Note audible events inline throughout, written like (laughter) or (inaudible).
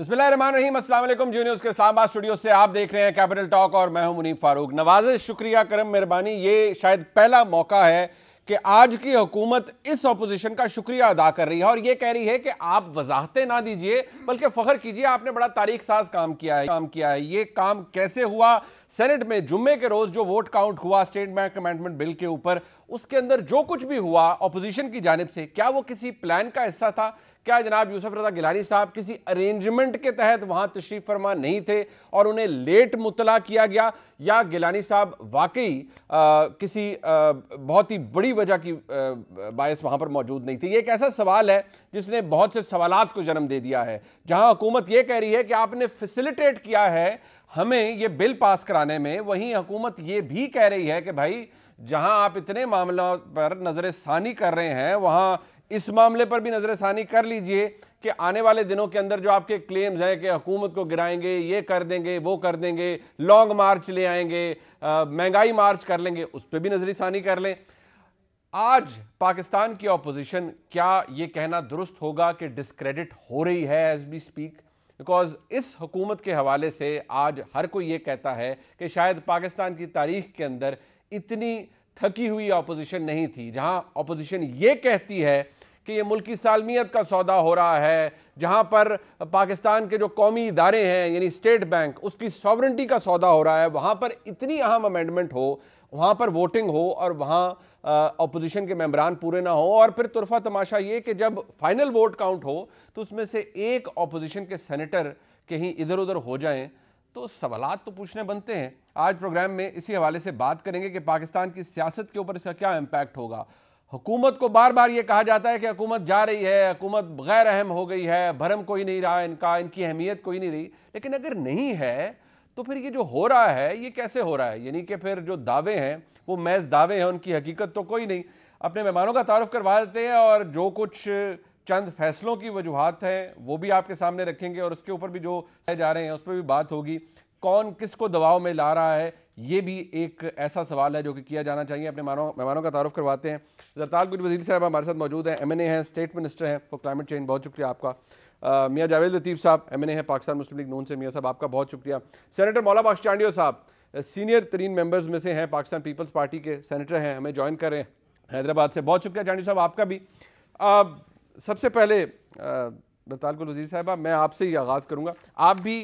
बिस्मिल्लाम जी news के Islamabad studio से आप देख रहे हैं कैपिटल टॉक और मैं हूं मुनीब फारूक नवाज शुक्रिया करम मेहरबानी ये शायद पहला मौका है कि आज की हुकूमत इस अपोजिशन का शुक्रिया अदा कर रही है और ये कह रही है कि आप वजाहतें ना दीजिए बल्कि फ़ख्र कीजिए आपने बड़ा तारीख साज काम किया है काम किया है ये काम कैसे हुआ सेनेट में जुम्मे के रोज़ जो वोट काउंट हुआ स्टेट बैंक अमेंडमेंट बिल के ऊपर उसके अंदर जो कुछ भी हुआ अपोजिशन की जानब से क्या वो किसी प्लान का हिस्सा था क्या जनाब यूसफ रजा गिलानी साहब किसी अरेंजमेंट के तहत वहां तशरीफ फरमा नहीं थे और उन्हें लेट मुतला किया गया या गिलानी साहब वाकई किसी आ, बहुत ही बड़ी वजह की बायस वहां पर मौजूद नहीं थी ये एक ऐसा सवाल है जिसने बहुत से सवाल को जन्म दे दिया है जहां हुकूमत यह कह रही है कि आपने फैसिलिटेट किया है हमें ये बिल पास कराने में वहीं हुकूमत ये भी कह रही है कि भाई जहां आप इतने मामलों पर नज़र सानी कर रहे हैं वहां इस मामले पर भी नज़रसानी कर लीजिए कि आने वाले दिनों के अंदर जो आपके क्लेम्स हैं कि हुकूमत को गिराएंगे ये कर देंगे वो कर देंगे लॉन्ग मार्च ले आएंगे महंगाई मार्च कर लेंगे उस पर भी नज़रसानी कर लें आज पाकिस्तान की ऑपोजिशन क्या ये कहना दुरुस्त होगा कि डिस्क्रेडिट हो रही है एज बी स्पीक बिकॉज इस हुकूमत के हवाले से आज हर कोई ये कहता है कि शायद पाकिस्तान की तारीख के अंदर इतनी थकी हुई ऑपोजिशन नहीं थी जहां ऑपोजिशन ये कहती है कि ये मुल्की सालमियत का सौदा हो रहा है जहाँ पर पाकिस्तान के जो कौमी इदारे हैं यानी स्टेट बैंक उसकी सॉवरेंटी का सौदा हो रहा है वहाँ पर इतनी अहम अमेंडमेंट हो वहाँ पर वोटिंग हो और वहाँ अपोजिशन के मेम्बरान पूरे ना हो और फिर तुरफा तमाशा ये कि जब फाइनल वोट काउंट हो तो उसमें से एक अपोजिशन के सेनेटर कहीं इधर उधर हो जाएँ तो सवालत तो पूछने बनते हैं आज प्रोग्राम में इसी हवाले से बात करेंगे कि पाकिस्तान की सियासत के ऊपर इसका क्या इम्पैक्ट होगा हुकूमत को बार बार ये कहा जाता है कि हुकूमत जा रही है हुकूमत गैर अहम हो गई है भरम कोई नहीं रहा इनका इनकी अहमियत कोई नहीं रही लेकिन अगर नहीं है तो फिर ये जो हो रहा है ये कैसे हो रहा है यानी कि फिर जो दावे हैं वो मैज़ दावे हैं उनकी हकीकत तो कोई नहीं अपने मेहमानों का तारफ़ करवा देते हैं और जो कुछ चंद फैसलों की वजूहत हैं वो भी आपके सामने रखेंगे और उसके ऊपर भी जो जा रहे हैं उस पर भी बात होगी कौन किसको दबाव में ला रहा है ये भी एक ऐसा सवाल है जो कि किया जाना चाहिए अपने मानों मेहमानों का तारुफ करवाते हैं जरताल गुज वजीर साहब हमारे साथ मौजूद हैं एम एन ए हैं स्टेट मिनिस्टर हैं फॉर क्लाइमेट चेंज बहुत शुक्रिया आपका मियाँ जावेद लतीफ़ साहब एम एन ए हैं पाकिस्तान मुस्लिम लीग नून से मियाँ साहब आपका बहुत शुक्रिया सैनीटर मौला बख्श चांडियो साहब सीनियर तरीन मेम्बर्स में से हैं पाकिस्तान पीपल्स पार्टी के सैनिटर हैं हमें ज्वाइन कर रहे हैं हैदराबाद से बहुत शुक्रिया चांडियो साहब आपका भी सबसे पहले बरताल गुल वजीर साहब मैं आपसे ही आगाज़ करूँगा आप भी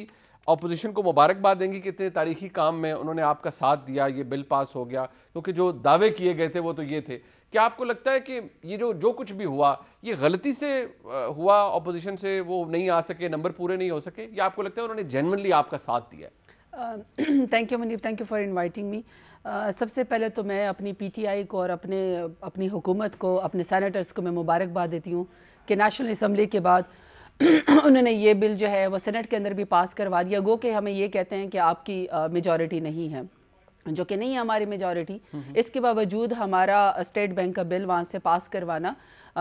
अपोजिशन को मुबारकबाद देंगी कि इतने तारीखी काम में उन्होंने आपका साथ दिया ये बिल पास हो गया क्योंकि जो दावे किए गए थे वो तो ये थे क्या आपको लगता है कि ये जो जो कुछ भी हुआ ये गलती से हुआ अपोजिशन से वो नहीं आ सके नंबर पूरे नहीं हो सके या आपको लगता है उन्होंने जेनवनली आपका साथ दिया थैंक यू मनीप thank you for inviting me सबसे पहले तो मैं अपनी आई को और अपने अपनी हुकूमत को अपने सैनिटर्स को मैं मुबारकबाद देती हूँ कि नेशनल असम्बली के बाद (clears throat) उन्होंने ये बिल जो है वो सेनेट के अंदर भी पास करवा दिया गो के हमें ये कहते हैं कि आपकी मेजॉरिटी नहीं है जो कि नहीं है हमारी मेजॉरिटी हम्म, हम्म। इसके बावजूद हमारा स्टेट बैंक का बिल वहाँ से पास करवाना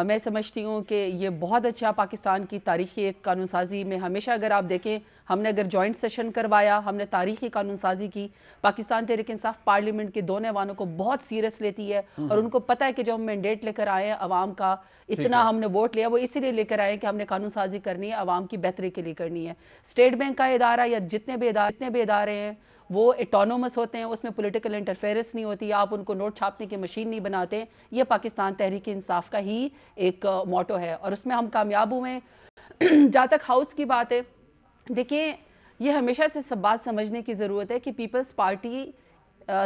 मैं समझती हूँ कि ये बहुत अच्छा पाकिस्तान की तारीखी एक कानून साजी में हमेशा अगर आप देखें हमने अगर जॉइंट सेशन करवाया हमने तारीखी कानून साजी की पाकिस्तान तहरीक इंसाफ पार्लियामेंट के दोनों वानों को बहुत सीरियस लेती है हम्म। और उनको पता है कि जो हम मैंडेट लेकर आए हैं अवाम का इतना हमने वोट लिया वो इसीलिए लेकर आए कि हमने कानून साजी करनी है अवाम की बेहतरी के लिए करनी है स्टेट बैंक का इदारा या जितने भी इदारे जितने भी इदारे हैं वो एटोनोमस होते हैं उसमें पॉलिटिकल इंटरफेरेंस नहीं होती आप उनको नोट छापने की मशीन नहीं बनाते ये पाकिस्तान तहरीक इंसाफ का ही एक मोटो है और उसमें हम कामयाब हुए (clears throat) जहाँ तक हाउस की बात है देखिए ये हमेशा से सब बात समझने की ज़रूरत है कि पीपल्स पार्टी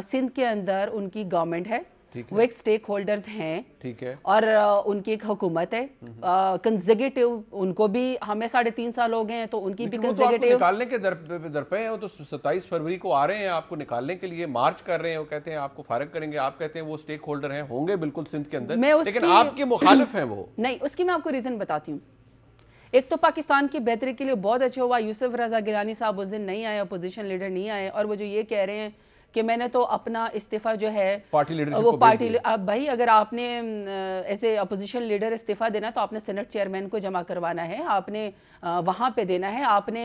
सिंध के अंदर उनकी गवर्नमेंट है वो एक स्टेक होल्डर्स हैं ठीक है और उनकी एक हुकूमत है कंजर्गेटिव हम्म। उनको भी हमें साढ़े तीन साल हो गए हैं तो उनकी भी कंजर्गेटिव तो निकालने के दरपे हैं वो तो सत्ताईस फरवरी को आ रहे हैं आपको निकालने के लिए मार्च कर रहे हैं वो कहते हैं आपको फारग करेंगे आप कहते हैं वो स्टेक होल्डर है होंगे बिल्कुल सिंध के अंदर मैं लेकिन आपके मुखालिफ है वो नहीं उसकी मैं आपको रीजन बताती हूँ एक तो पाकिस्तान की बेहतरी के लिए बहुत अच्छा हुआ यूसुफ रजा गिलानी साहब उस दिन नहीं आए अपोजिशन लीडर नहीं आए और वो जो ये कह रहे हैं कि मैंने तो अपना इस्तीफा जो है पार्टी लीडरशिप वो पार्टी अब भाई अगर आपने ऐसे अपोजिशन लीडर इस्तीफा देना तो आपने सेनेट चेयरमैन को जमा करवाना है आपने वहाँ पे देना है आपने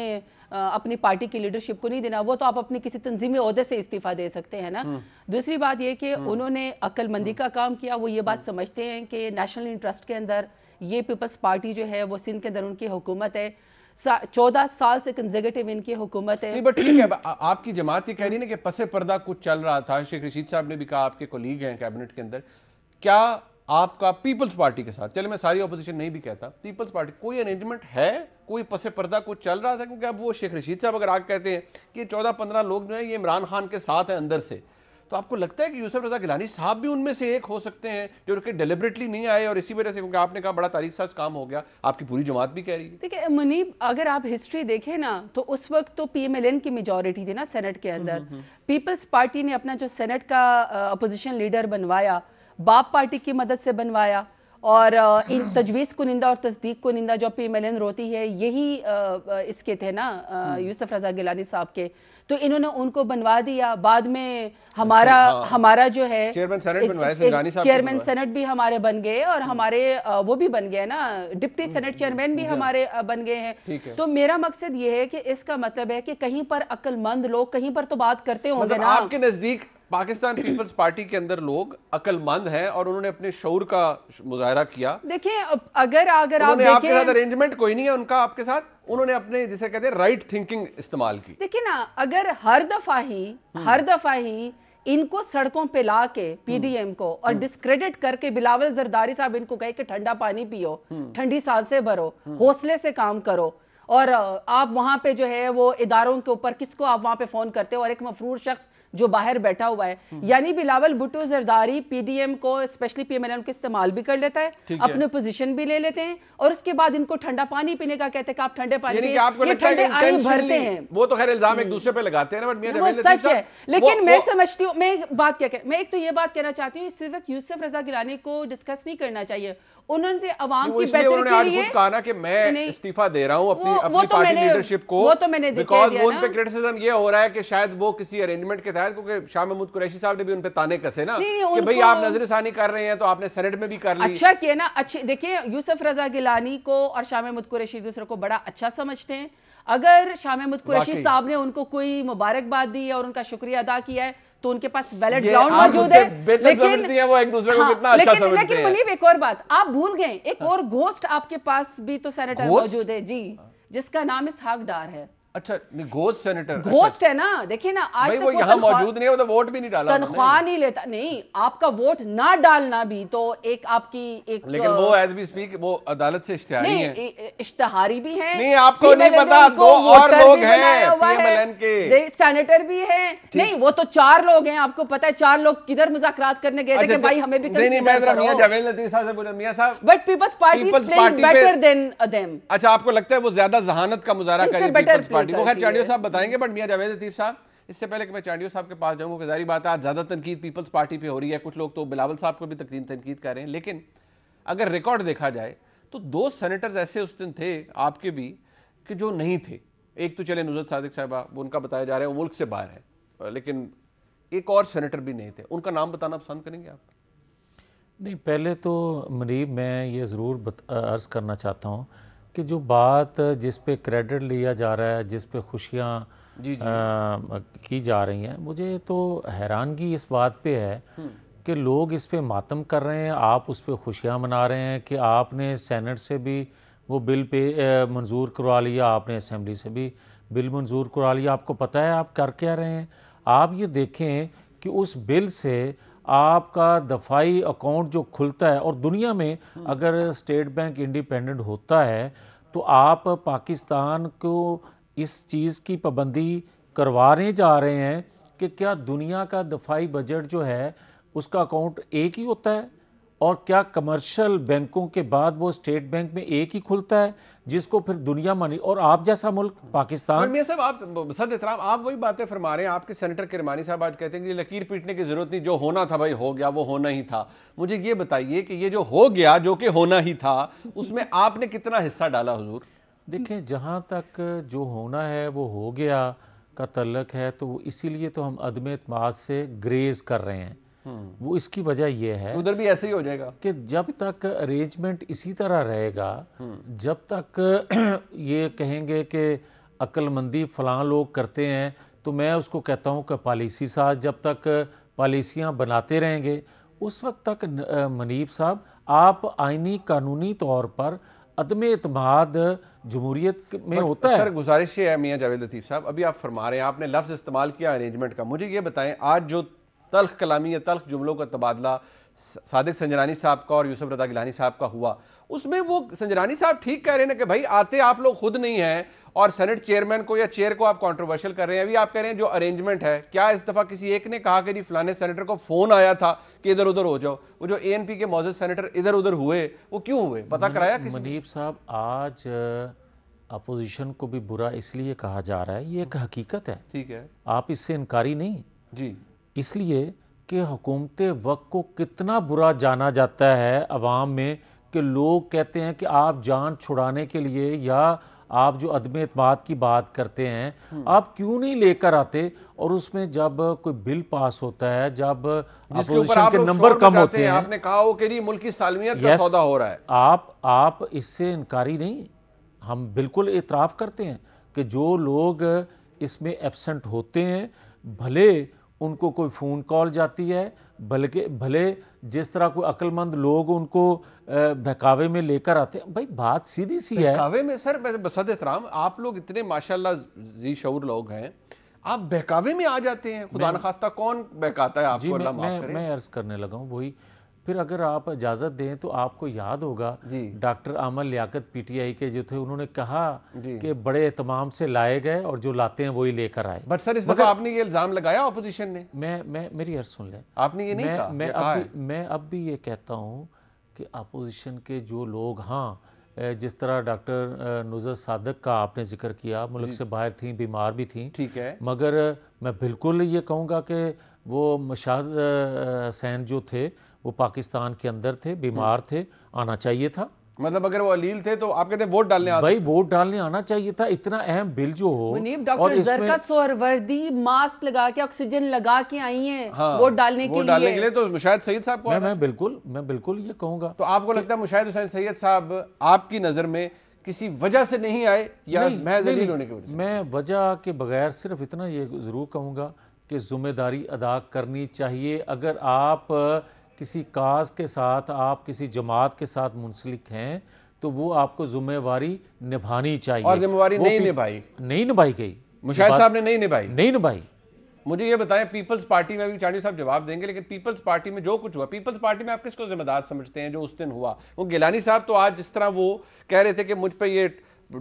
अपनी पार्टी की लीडरशिप को नहीं देना वो तो आप अपनी किसी तंजीमी अहदे से इस्तीफा दे सकते हैं ना हम्म। दूसरी बात ये कि हम्म। उन्होंने अक्लमंदी हम्म। का काम किया वो ये बात समझते हैं कि नेशनल इंटरेस्ट के अंदर ये पीपल्स पार्टी जो है वो सिंध के अंदर उनकी हुकूमत है चौदह साल से कंजर्गेटिव इनकी हुकूमत है बट ठीक है आपकी जमात ये कह रही ना कि पसे पर्दा कुछ चल रहा था शेख रशीद साहब ने भी कहा आपके कोलीग हैं कैबिनेट के अंदर क्या आपका पीपल्स पार्टी के साथ चले मैं सारी अपोजिशन नहीं भी कहता पीपल्स पार्टी कोई अरेंजमेंट है कोई पसे पर्दा कुछ चल रहा था क्योंकि अब वो शेख रशीद साहब अगर आग कहते हैं कि चौदह पंद्रह लोग जो है ये इमरान खान के साथ हैं अंदर से तो आपको लगता है कि यूसफ रजा गिलानी साहब भी उनमें से एक हो सकते हैं जो कि डिलिबरेटली नहीं आए और इसी वजह से क्योंकि आपने कहा बड़ा तारीख साज काम हो गया आपकी पूरी जमात भी कह रही है देखिए मुनीब अगर आप हिस्ट्री देखें ना तो उस वक्त तो पी एम एल एन की मेजोरिटी थी ना सेनेट के अंदर पीपल्स हम्म, पार्टी हम्म, हम्म। ने अपना जो सेनेट का अपोजिशन लीडर बनवाया बाप पार्टी की मदद से बनवाया और इन तजवीज़ कुनिंदा और तस्दीक कुनिंदा जो पी एम रोती है यही इसके थे ना हम्म। यूसुफ रजा गिलानी साहब के तो इन्होंने उनको बनवा दिया बाद में अच्छा, हमारा हाँ। हमारा जो है चेयरमैन सेनेट चेयरमैन सेनेट भी हमारे बन गए और हम्म। हमारे वो भी बन गए ना डिप्टी सेनेट हम्म। चेयरमैन भी हमारे बन गए हैं तो मेरा मकसद ये है कि इसका मतलब है कि कहीं पर अक्लमंद लोग कहीं पर तो बात करते होंगे मतलब ना आपके नजदीक पाकिस्तान पीपल्स पार्टी के अंदर लोग अकलमंद हैं और उन्होंने अपने शौर का मुजाहरा किया देखिए अगर अगर आप आपके साथ अरेंजमेंट कोई नहीं है उनका आपके साथ उन्होंने अपने जिसे कहते हैं राइट थिंकिंग इस्तेमाल की देखिए ना अगर हर दफा ही हम्म। हर दफा ही इनको सड़कों पे ला के पीडीएम हम्म। को और डिस्क्रेडिट हम्म। करके बिलावल जरदारी साहब इनको कहे कि ठंडा पानी पियो ठंडी सांसें भरो हौसले से काम करो और आप वहाँ पे जो है वो इदारों के ऊपर किसको आप वहाँ पे फ़ोन करते हो और एक मफरूर शख्स जो बाहर बैठा हुआ है हम्म। यानी बिलावल भुटो जरदारी पीडीएम को स्पेशली पीएमएलएम के इस्तेमाल भी कर लेता है अपने पोजीशन भी ले लेते हैं और उसके बाद इनको ठंडा पानी पीने का कहते हैं आप ठंडे पानी ठंडे आने भरते हैं वो तो खैर इल्जाम एक हम्म। दूसरे पे लगाते हैं सच है लेकिन मैं समझती हूँ मैं बात क्या मैं एक तो ये बात कहना चाहती हूँ सिर्फ यूसुफ रजा गिलानी को डिस्कस नहीं करना चाहिए उन्होंने आवाम की बेहतरी के लिए कहा ना कि मैं इस्तीफा दे रहा हूं अपनी अपनी तो पार्टी लीडरशिप को वो तो मैंने बिकॉज उन पे क्रिटिसिज्म ये हो रहा है कि शायद वो किसी अरेंजमेंट के तहत क्योंकि शाह महमूद कुरैशी साहब ने भी उन पे ताने कसे ना कि भाई आप नजरसानी कर रहे हैं तो आपने सेनेट में भी कर ली अच्छा किया ना अच्छे देखिए यूसुफ रजा गिलानी को और शाह महमूद कुरैशी दूसरे को बड़ा अच्छा समझते हैं अगर शाह महमूद कुरैशी साहब ने उनको कोई मुबारकबाद दी है और उनका शुक्रिया अदा किया है तो उनके पास वैलिड ग्राउंड मौजूद है लेकिन है वो एक दूसरे हाँ, को कितना अच्छा लेकिन, लेकिन मनीब एक और बात आप भूल गए एक हाँ। और घोस्ट आपके पास भी तो सेनेटर मौजूद है जी हाँ। जिसका नाम इस हकदार है अच्छा नहीं घोस्ट सेनेटर घोस्ट अच्छा, है ना देखिए ना आज भाई वो यहाँ मौजूद नहीं है वो तो वोट भी नहीं डाला तनख्वाह नहीं लेता नहीं आपका वोट ना डालना भी तो एक आपकी एक लेकिन वो एज बी स्पीक वो अदालत से इश्तेहारी है इश्तेहारी भी है नहीं आपको नहीं पता दो और लोग हैं के सेनेटर भी है नहीं वो तो चार लोग हैं आपको पता है चार लोग किधर मुजाकरात करने गए थे अच्छा, अच्छा। भाई हमें भी नहीं मैं मियां जावेद लतीफ साहब से पूछा मियां साहब but Peoples party better than them अच्छा आपको लगता है वो ज्यादा जहानत का मुजाहरा करेगी चार्डी वो खैर चांडियो साहब बताएंगे बट मियाँ जावेद लतीफ़ साहब इससे पहले कि मैं चांडियो साहब के पास जाऊँगा जारी बात आज ज़्यादा तनकीद पीपल्स पार्टी पर हो रही है कुछ लोग तो बिलावल साहब को भी तकरीन तनकीद कर रहे हैं लेकिन अगर रिकॉर्ड देखा जाए तो दो सेनेटर्स ऐसे उस दिन थे आपके भी कि जो नहीं थे एक तो चले नुजरत सादिक साहबा वो उनका बताया जा रहा है वो मुल्क से बाहर है लेकिन एक और सेनेटर भी नहीं थे उनका नाम बताना पसंद करेंगे आप नहीं पहले तो मनीब मैं ये ज़रूर अर्ज़ करना चाहता हूँ कि जो बात जिस पे क्रेडिट लिया जा रहा है जिस पे खुशियाँ की जा रही हैं मुझे तो हैरानगी इस बात पे है हम्म। कि लोग इस पे मातम कर रहे हैं आप उस पर खुशियाँ मना रहे हैं कि आपने सेनेट से भी वो बिल पे मंजूर करवा लिया आपने असम्बली से भी बिल मंजूर करवा लिया आपको पता है आप कर क्या रहे हैं आप ये देखें कि उस बिल से आपका दफाई अकाउंट जो खुलता है और दुनिया में हम्म। अगर स्टेट बैंक इंडिपेंडेंट होता है तो आप पाकिस्तान को इस चीज़ की पाबंदी करवाने जा रहे हैं कि क्या दुनिया का दफाई बजट जो है उसका अकाउंट एक ही होता है और क्या कमर्शियल बैंकों के बाद वो स्टेट बैंक में एक ही खुलता है जिसको फिर दुनिया मानी और आप जैसा मुल्क पाकिस्तान मैं साहब आप सद इतराम आप वही बातें फरमा रहे हैं आपके सेनेटर किरमानी साहब आज कहते हैं कि लकीर पीटने की ज़रूरत नहीं जो होना था भाई हो गया वो होना ही था मुझे ये बताइए कि ये जो हो गया जो कि होना ही था उसमें आपने कितना हिस्सा डाला हजूर देखें जहाँ तक जो होना है वो हो गया का तलक है तो इसीलिए तो हम अदम अतमाद से ग्रेज कर रहे हैं वो इसकी वजह यह है उधर भी ऐसे ही हो जाएगा कि जब तक अरेंजमेंट इसी तरह रहेगा जब तक (clears throat) ये कहेंगे कि अक्लमंदी फलां लोग करते हैं तो मैं उसको कहता हूँ कि पॉलिसी साज जब तक पॉलिसियाँ बनाते रहेंगे उस वक्त तक मनीब साहब आप आइनी कानूनी तौर पर अदम अतमाद जमहूरीत में होता है सर गुजारिश है मियाँ जावेद लतीफ़ साहब अभी आप फरमा रहे हैं आपने लफ्ज़ इस्तेमाल किया अरेंजमेंट का मुझे ये बताएं आज जो तलख कलामी या तलख जुमलों का तबादला सादिक संजरानी साहब का और यूसुफ रजा गिलानी साहब का हुआ उसमें वो संजरानी साहब ठीक कह रहे हैं ना कि भाई आते आप लोग खुद नहीं हैं और सेनेट चेयरमैन को या चेयर को आप कंट्रोवर्शियल कर रहे हैं अभी आप कह रहे हैं जो अरेंजमेंट है क्या इस दफ़ा किसी एक ने कहा कि जी फलाने सेनेटर को फ़ोन आया था कि इधर उधर हो जाओ वो जो ए के मौजूद सेनेटर इधर उधर हुए वो क्यों हुए पता कराया मनीप साहब आज अपोजिशन को भी बुरा इसलिए कहा जा रहा है ये एक हकीकत है ठीक है आप इससे इनकारी नहीं जी इसलिए कि हुकूमत वक्त को कितना बुरा जाना जाता है आवाम में कि लोग कहते हैं कि आप जान छुड़ाने के लिए या आप जो अदम अतमाद की बात करते हैं हम्म। आप क्यों नहीं लेकर आते और उसमें जब कोई बिल पास होता है जब अपोजिशन के नंबर कम होते हैं आपने कहा हो कि नहीं की सालमियत का सौदा हो रहा है आप आप इससे इनकारी नहीं हम बिल्कुल इतराफ़ करते हैं कि जो लोग इसमें एबसेंट होते हैं भले उनको कोई फ़ोन कॉल जाती है बल्कि भले जिस तरह कोई अक्लमंद लोग उनको बहकावे में लेकर आते हैं भाई बात सीधी सी है बहकावे में सर मैं बसद राम आप लोग इतने माशाल्लाह जी शूर लोग हैं आप बहकावे में आ जाते हैं खुदा खास्ता कौन बहकाता है आपको मैं, मैं, मैं अर्ज करने लगा हूँ वही फिर अगर आप इजाज़त दें तो आपको याद होगा डॉक्टर अमल लियाकत पीटीआई के जो थे उन्होंने कहा कि बड़े एहतमाम से लाए गए और जो लाते हैं वही लेकर आए बट सर इस दफा आपने ये इल्ज़ाम लगाया अपोजिशन ने मैं मैं मेरी हर सुन ले आपने ये नहीं मैं, कहा मैं अब भी मैं अब भी ये कहता हूँ कि अपोजिशन के जो लोग हाँ जिस तरह डॉक्टर नुजर सादक का आपने जिक्र किया मुल्क से बाहर थी बीमार भी थी ठीक है मगर मैं बिल्कुल ये कहूँगा कि वो मशाद हसैन जो थे वो पाकिस्तान के अंदर थे बीमार थे आना चाहिए था मतलब अगर वो अलील थे तो आप कहते वोट डालने भाई वोट डालने आना चाहिए था इतना अहम बिल जो हो डॉक्टर मास्क लगा के ऑक्सीजन लगा के आई हैं हाँ, वोट डालने वोट के डालने लिए। के लिए तो मुशाहिद साहब को मैं, मैं बिल्कुल मैं बिल्कुल ये कहूंगा तो आपको लगता है मुशाहिद हुसैन सैयद साहब आपकी नजर में किसी वजह से नहीं आए या मैं वजह के बगैर सिर्फ इतना ये जरूर कहूंगा कि जिम्मेदारी अदा करनी चाहिए अगर आप किसी काज के साथ आप किसी जमात के साथ मुंसलिक हैं तो वो आपको जिम्मेवारी निभानी चाहिए और जिम्मेवारी नहीं निभाई नहीं निभाई गई मुशाहिद साहब ने नहीं निभाई नहीं निभाई मुझे ये बताएं पीपल्स पार्टी में भी चाणी साहब जवाब देंगे लेकिन पीपल्स पार्टी में जो कुछ हुआ पीपल्स पार्टी में आप किसको जिम्मेदार समझते हैं जो उस दिन हुआ वो गिलानी साहब तो आज जिस तरह वो कह रहे थे कि मुझ पर ये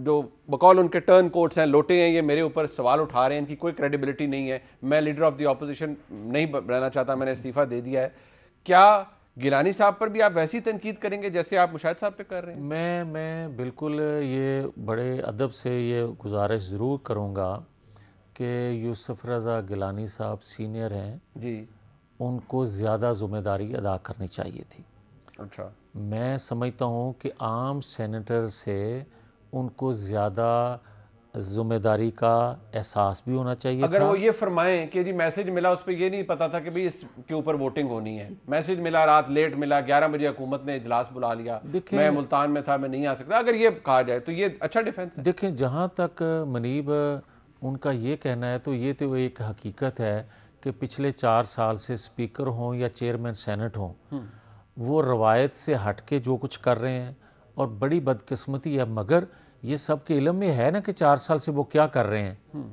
जो बकौल उनके टर्न कोर्ट्स हैं लोटे हैं ये मेरे ऊपर सवाल उठा रहे हैं इनकी कोई क्रेडिबिलिटी नहीं है मैं लीडर ऑफ द अपोजिशन नहीं रहना चाहता मैंने इस्तीफ़ा दे दिया है क्या गिलानी साहब पर भी आप वैसी तनकीद करेंगे जैसे आप मुशाहिद साहब पे कर रहे हैं मैं मैं बिल्कुल ये बड़े अदब से ये गुजारिश ज़रूर करूँगा कि यूसुफ रज़ा गिलानी साहब सीनियर हैं जी उनको ज़्यादा ज़िम्मेदारी अदा करनी चाहिए थी अच्छा मैं समझता हूँ कि आम सेनेटर से उनको ज़्यादा जिम्मेदारी का एहसास भी होना चाहिए अगर वो ये फरमाएं कि जी मैसेज मिला उस पर ये नहीं पता था कि भाई इसके ऊपर वोटिंग होनी है मैसेज मिला रात लेट मिला ग्यारह बजे हुकूमत ने इजलास बुला लिया मैं मुल्तान में था मैं नहीं आ सकता अगर ये कहा जाए तो ये अच्छा डिफेंस देखें जहाँ तक मनीब उनका ये कहना है तो ये तो एक हकीकत है कि पिछले चार साल से स्पीकर हों या चेयरमैन सेनेट हों हम्म। वो रवायत से हट के जो कुछ कर रहे हैं और बड़ी बदकस्मती है मगर ये सब के इलम में है ना कि चार साल से वो क्या कर रहे हैं हम्म।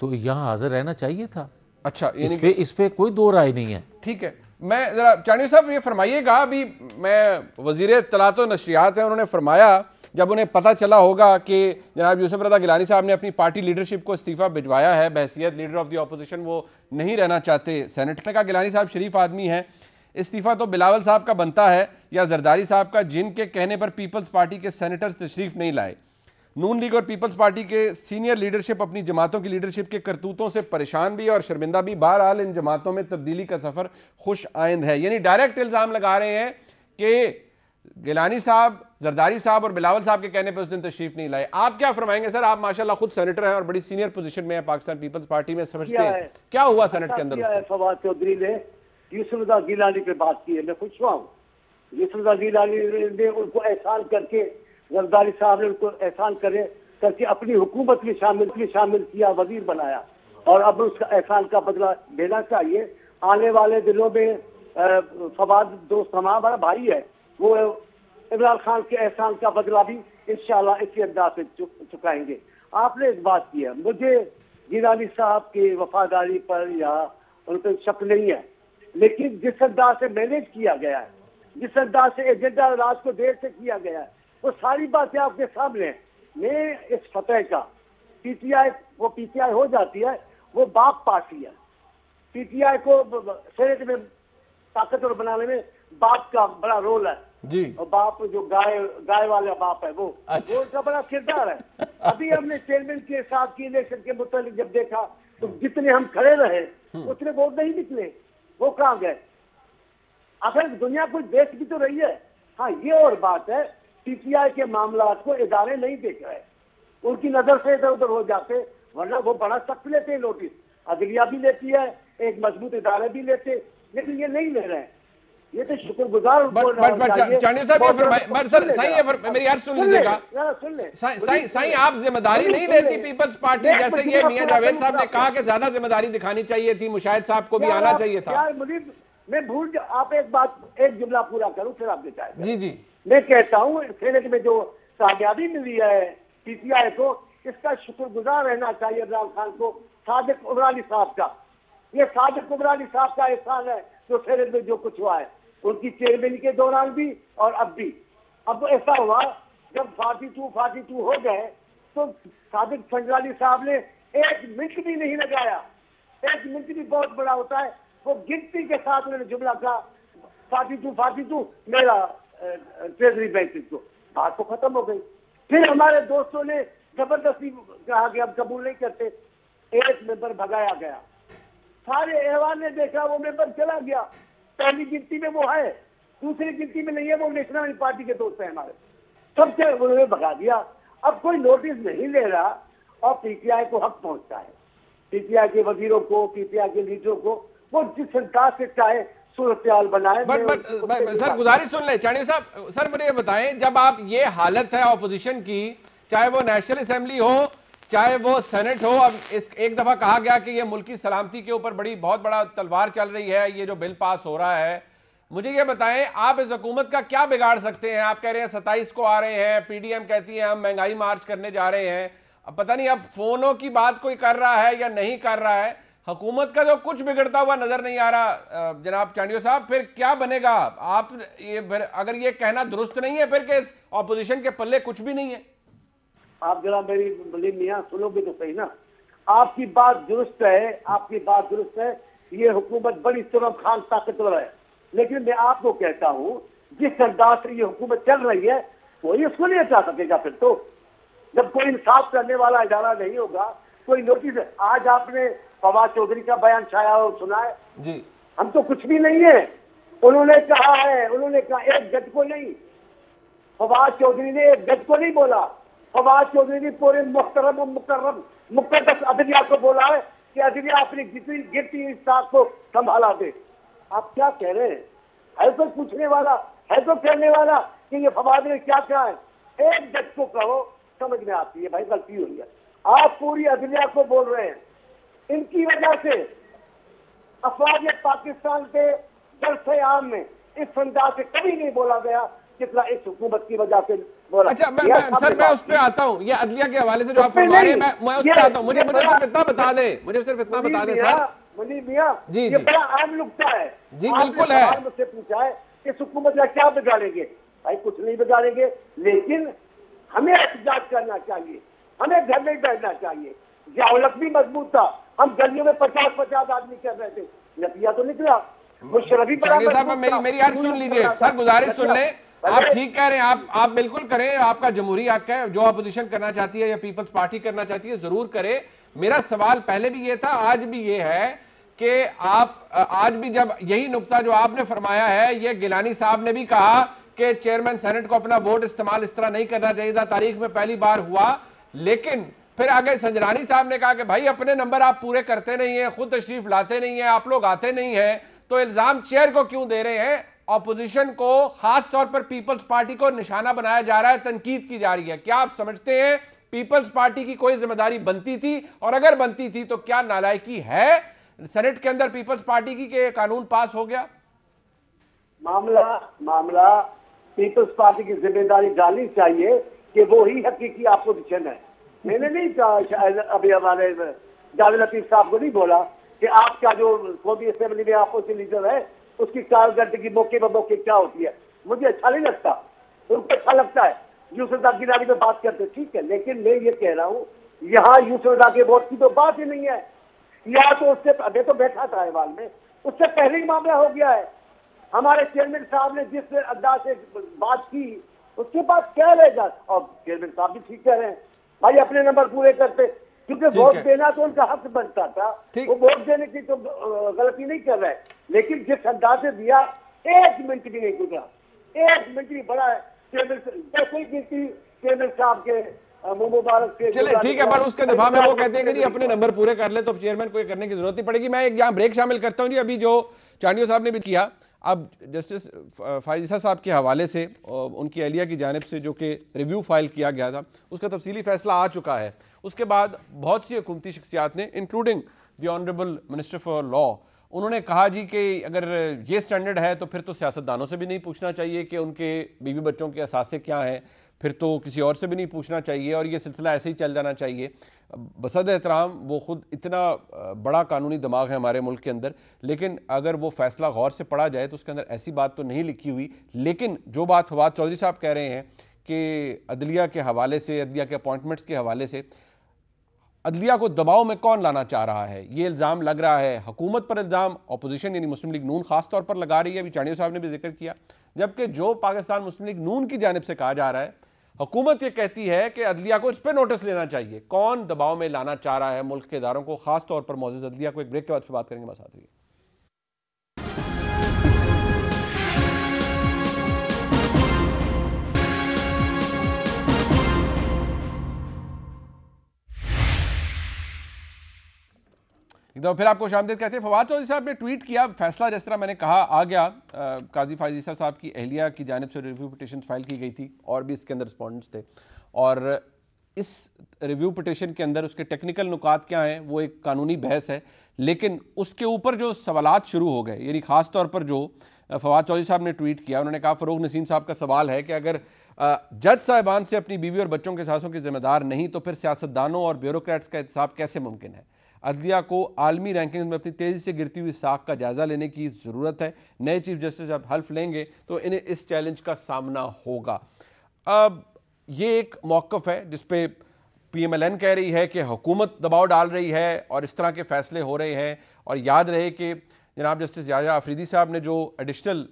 तो यहाँ हाजिर रहना चाहिए था अच्छा इस पे इस पे कोई दो राय नहीं है ठीक है मैं ज़रा चाणी साहब ये फरमाइएगा अभी मैं वजीर तलात नशरियात हैं उन्होंने फरमाया जब उन्हें पता चला होगा कि जनाब यूसुफ रदा गिलानी साहब ने अपनी पार्टी लीडरशिप को इस्तीफ़ा भिजवाया है बहसीत लीडर ऑफ द अपोजिशन वो नहीं रहना चाहते सेनेट ने कहा गिलानी साहब शरीफ आदमी है इस्तीफ़ा तो बिलावल साहब का बनता है या जरदारी साहब का जिनके कहने पर पीपल्स पार्टी के सैनिटर्स तशरीफ़ नहीं लाए नून लीग और पीपल्स पार्टी के सीनियर लीडरशिप अपनी जमातों की लीडरशिप के करतूतों से परेशान भी और शर्मिंदा भी बहरहाल इन जमातों में तब्दीली का सफ़र खुश आइंद है यानी डायरेक्ट इल्ज़ाम लगा रहे हैं कि गिलानी साहब जरदारी साहब और बिलावल साहब के कहने पर उस दिन तशरीफ नहीं लाए आप क्या फरमाएंगे सर आप माशाल्लाह खुद सेनेटर हैं और बड़ी सीनियर पोजीशन में है पाकिस्तान पीपल्स पार्टी में समझते हैं क्या हुआ सेनेट के अंदर फवाद चौधरी ने यूसुफा गिलानी पे बात की है मैं खुश हुआ हूँ यूसुफा गिलानी ने उनको एहसान करके जरदारी साहब ने उनको एहसान करे करके अपनी हुकूमत में शामिल भी शामिल किया वजीर बनाया और अब उसका एहसान का बदला देना चाहिए आने वाले दिनों में फवाद दोस्त हमारा भाई है वो इमरान खान के एहसान का बदला भी इन इसी अंदाज से चुकाएंगे आपने एक बात की है मुझे गिरानी साहब की वफादारी पर या उन पर शक नहीं है लेकिन जिस अंदाज से मैनेज किया गया है जिस अंदाज से एजेंडा राज को देर से किया गया है वो सारी बातें आपके सामने मैं इस फतेह का पीटीआई वो पीटीआई हो जाती है वो बाप पार्टी है पीटीआई को सेनेट में ताकतवर बनाने में बाप का बड़ा रोल है जी और बाप जो गाय गाय वाला बाप है वो अच्छा। वो उनका बड़ा किरदार है (laughs) अभी हमने चेयरमैन के साथ की इलेक्शन के मुतालिक जब देखा तो जितने हम खड़े रहे हम्म। उतने वोट नहीं निकले वो कहाँ गए आखिर दुनिया कोई देश भी तो रही है हाँ ये और बात है पीसीआई के मामला को इदारे नहीं देख रहे उनकी नज़र से इधर उधर हो जाते वरना वो बड़ा सख्त लेते हैं नोटिस अदलिया भी लेती है एक मजबूत इदारे भी लेते लेकिन ये नहीं ले रहे हैं ये तो शुक्रगुजार आप जिम्मेदारी नहीं लेती पीपल्स पार्टी जैसे ये मियां जावेद साहब ने कहा कि ज्यादा जिम्मेदारी दिखानी चाहिए थी मुशाहिद साहब को भी आना चाहिए था मैं भूल आप एक बात एक जुमला पूरा करूं फिर आप बताए जी जी मैं कहता हूँ सेनेट में जो कामयाबी मिली है पीटीआई को इसका शुक्रगुजार रहना चाहिए इमरान खान को सादिक उमरानी साहब का ये सादिक उमरानी साहब का एहसान है जो सेनेट में जो कुछ हुआ है उनकी चेयरमैन के दौरान भी और अब भी अब ऐसा हुआ जब फाटी टू फाटी टू हो गए तो सादिक फंजाली साहब ने एक मिनट भी नहीं लगाया एक मिनट भी बहुत बड़ा होता है वो गिनती के साथ उन्होंने जुमला कहा फाटी टू फाटी टू मेरा ट्रेजरी बैंक को तो बात तो खत्म हो गई फिर हमारे दोस्तों ने जबरदस्ती कहा कि हम कबूल नहीं करते एक मेंबर भगाया गया सारे एहवान ने देखा वो मेंबर चला गया पहली गिनती में वो है दूसरी गिनती में नहीं है वो नेशनल पार्टी के दोस्त है हमारे सबसे उन्होंने भगा दिया अब कोई नोटिस नहीं ले रहा और पीटीआई को हक पहुंचता है पीटीआई के वजीरों को पीटीआई के लीडरों को वो जिस संकार से चाहे सूरत हाल बनाए बट बट सर गुजारिश सुन ले चाणी साहब सर मुझे ये बताएं जब आप ये हालत है ऑपोजिशन की चाहे वो नेशनल असेंबली हो चाहे वो सेनेट हो अब इस एक दफा कहा गया कि ये मुल्की सलामती के ऊपर बड़ी बहुत बड़ा तलवार चल रही है ये जो बिल पास हो रहा है मुझे ये बताएं आप इस हुकूमत का क्या बिगाड़ सकते हैं आप कह रहे हैं सत्ताईस को आ रहे हैं पीडीएम कहती है हम महंगाई मार्च करने जा रहे हैं अब पता नहीं अब फोनों की बात कोई कर रहा है या नहीं कर रहा है हुकूमत का जो कुछ बिगड़ता हुआ नजर नहीं आ रहा जनाब चांडियो साहब फिर क्या बनेगा आप ये फिर अगर ये कहना दुरुस्त नहीं है फिर के ऑपोजिशन के पल्ले कुछ भी नहीं है आप जरा मेरी मलिन मियाँ सुनोगे तो सही ना आपकी बात दुरुस्त है आपकी बात दुरुस्त है ये हुकूमत बड़ी सुरम खान ताकतवर है लेकिन मैं आपको कहता हूँ जिस अंदाज से ये हुकूमत चल रही है कोई उसको नहीं हटा सकेगा फिर तो जब कोई इंसाफ करने वाला इदारा नहीं होगा कोई नोटिस आज आपने फवाद चौधरी का बयान छाया और सुना है जी हम तो कुछ भी नहीं है उन्होंने कहा है उन्होंने कहा एक गज को नहीं फवाद चौधरी ने एक गज को नहीं बोला फवाद चौधरी ने पूरे मुख्तरम और मुकर्रम मुकदस अदलिया को बोला है कि अदलिया अपनी जितनी गिरती इस को संभाला दे आप क्या कह रहे हैं है तो पूछने वाला है तो कहने वाला कि ये फवाद ने क्या कहा है एक जज को कहो समझ में आती है भाई गलती हुई है आप पूरी अदलिया को बोल रहे हैं इनकी वजह से अफवाज पाकिस्तान के जलसे आम में इस अंदाज से कभी नहीं बोला गया कितना इस हुकूमत की वजह से बोला अच्छा मैं, मैं सर मैं उस पर आता हूँ ये अदलिया के हवाले से जो आप फरमा रहे हैं मैं, उस पर आता हूँ मुझे मुझे सिर्फ इतना बता दे मुझे सिर्फ इतना बता सर मुनीब मियाँ जी ये बड़ा आम लुकता है जी बिल्कुल है मुझसे पूछा है हुकूमत क्या बिगाड़ेंगे भाई कुछ नहीं बिगाड़ेंगे लेकिन हमें एहतजाज करना चाहिए हमें घर में बैठना चाहिए जियालक भी मजबूत था हम गलियों में पचास पचास आदमी कर रहे थे नतीजा तो निकला साहब मेरी मेरी यार सुन लीजिए सर गुजारिश सुन ले आप ठीक कह रहे हैं आप आप बिल्कुल करें आपका जमहूरी हक है जो अपोजिशन करना चाहती है या पीपल्स पार्टी करना चाहती है जरूर करें मेरा सवाल पहले भी ये था आज भी ये है कि आप आज भी जब यही नुकता जो आपने फरमाया है ये गिलानी साहब ने भी कहा कि चेयरमैन सेनेट को अपना वोट इस्तेमाल इस तरह नहीं करना चाहिए था तारीख में पहली बार हुआ लेकिन फिर आगे संजरानी साहब ने कहा कि भाई अपने नंबर आप पूरे करते नहीं है खुद तशरीफ लाते नहीं है आप लोग आते नहीं है तो इल्ज़ाम चेयर को क्यों दे रहे हैं अपोजिशन को खास तौर पर पीपल्स पार्टी को निशाना बनाया जा रहा है तनकीद की जा रही है क्या आप समझते हैं पीपल्स पार्टी की कोई जिम्मेदारी बनती थी और अगर बनती थी तो क्या नालायकी है सेनेट के अंदर पीपल्स पार्टी की के कानून पास हो गया मामला मामला पीपल्स पार्टी की जिम्मेदारी डालनी चाहिए कि वो ही हकीकी अपोजिशन है मैंने नहीं कहा अभी हमारे जावेद लतीफ साहब को नहीं बोला कि आपका जो कौमी असेंबली में अपोजिशन लीडर है उसकी कारकर्दगी मौके पर मौके क्या होती है मुझे अच्छा नहीं लगता उनको अच्छा लगता है यूसुफ की नारी में बात करते ठीक है लेकिन मैं ये कह रहा हूँ यहाँ यूसुफ के वोट की तो बात ही नहीं है या तो उससे अभी तो बैठा था अहवाल में उससे पहले ही मामला हो गया है हमारे चेयरमैन साहब ने जिस अंदाज से बात की उसके बाद क्या रहेगा और चेयरमैन साहब भी ठीक कह रहे हैं भाई अपने नंबर पूरे करते क्योंकि वोट देना तो उनका हक बनता था वो वोट देने की तो गलती नहीं कर रहे लेकिन जिस अंदाज से दिया एक मिनट भी नहीं गुजरा एक मिनट भी बड़ा है चेयरमैन साहब के चले ठीक है पर उसके दफा में वो कहते हैं कि अपने नंबर पूरे कर ले तो चेयरमैन को करने की जरूरत नहीं पड़ेगी मैं एक यहाँ ब्रेक शामिल करता हूँ जी अभी जो चांडियो साहब ने भी किया अब जस्टिस फाइजा साहब के हवाले से उनकी अहलिया की जानब से जो कि रिव्यू फाइल किया गया था उसका तफसीली फैसला आ चुका है उसके बाद बहुत सी हुकूमती शख्सियात ने including the honourable minister for law उन्होंने कहा जी कि अगर ये स्टैंडर्ड है तो फिर तो सियासतदानों से भी नहीं पूछना चाहिए कि उनके बीवी बच्चों के असासे क्या हैं फिर तो किसी और से भी नहीं पूछना चाहिए और ये सिलसिला ऐसे ही चल जाना चाहिए बसद एहतराम वो ख़ुद इतना बड़ा कानूनी दिमाग है हमारे मुल्क के अंदर लेकिन अगर वो फ़ैसला गौर से पढ़ा जाए तो उसके अंदर ऐसी बात तो नहीं लिखी हुई लेकिन जो बात फवाद चौधरी साहब कह रहे हैं कि अदलिया के हवाले से अदलिया के अपॉइंटमेंट्स के हवाले से अदलिया को दबाव में कौन लाना चाह रहा है ये इल्ज़ाम लग रहा है हकूमत पर इल्ज़ाम अपोजिशन यानी मुस्लिम लीग नून खास तौर पर लगा रही है अभी चाणियों साहब ने भी जिक्र किया जबकि जो पाकिस्तान मुस्लिम लीग नून की जानब से कहा जा रहा है हुकूमत ये कहती है कि अदलिया को इस पर नोटिस लेना चाहिए कौन दबाव में लाना चाह रहा है मुल्क के इदारों को खासतौर पर मोजिज अदलिया को एक ब्रेक के बाद फिर बात करेंगे बस आती है एकदम फिर आपको शामदेद कहते हैं फवाद चौधरी साहब ने ट्वीट किया फैसला जिस तरह मैंने कहा आ गया आ, काजी फायजीसा साहब की अहलिया की जानब से रिव्यू पटिशन फाइल की गई थी और भी इसके अंदर रिस्पॉन्डेंट्स थे और इस रिव्यू पटिशन के अंदर उसके टेक्निकल नुकात क्या हैं वो एक कानूनी बहस है लेकिन उसके ऊपर जो सवालत शुरू हो गए यानी ख़ास तौर पर जो फवाद चौधरी साहब ने ट्वीट किया उन्होंने कहा फ़रोग नसीम साहब का सवाल है कि अगर जज साहिबान से अपनी बीवी और बच्चों के सासों की जिम्मेदार नहीं तो फिर सियासतदानों और ब्यूरोक्रेट्स का एहतसाब कैसे मुमकिन है अदलिया को आलमी रैंकिंग में अपनी तेज़ी से गिरती हुई साख का जायज़ा लेने की ज़रूरत है नए चीफ जस्टिस जब हल्फ लेंगे तो इन्हें इस चैलेंज का सामना होगा अब ये एक मौक़ है जिसपे पी एम एल एन कह रही है कि हुकूमत दबाव डाल रही है और इस तरह के फ़ैसले हो रहे हैं और याद रहे कि जनाब जस्टिस याजा आफरीदी साहब ने जो एडिशनल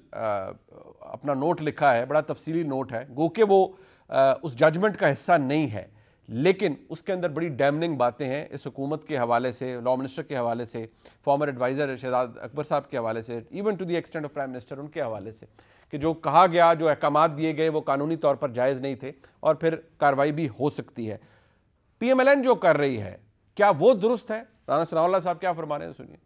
अपना नोट लिखा है बड़ा तफसीली नोट है गो के वो आ, उस जजमेंट का हिस्सा नहीं है लेकिन उसके अंदर बड़ी डैमनिंग बातें हैं इस हुकूमत के हवाले से लॉ मिनिस्टर के हवाले से फॉर्मर एडवाइज़र शहजाद अकबर साहब के हवाले से even to the extent of prime minister उनके हवाले से कि जो कहा गया जो अहकाम दिए गए वो कानूनी तौर पर जायज़ नहीं थे और फिर कार्रवाई भी हो सकती है पी एम एल एन जो कर रही है क्या वो दुरुस्त है राना सनाउल्ला साहब क्या फरमा रहे हैं सुनिए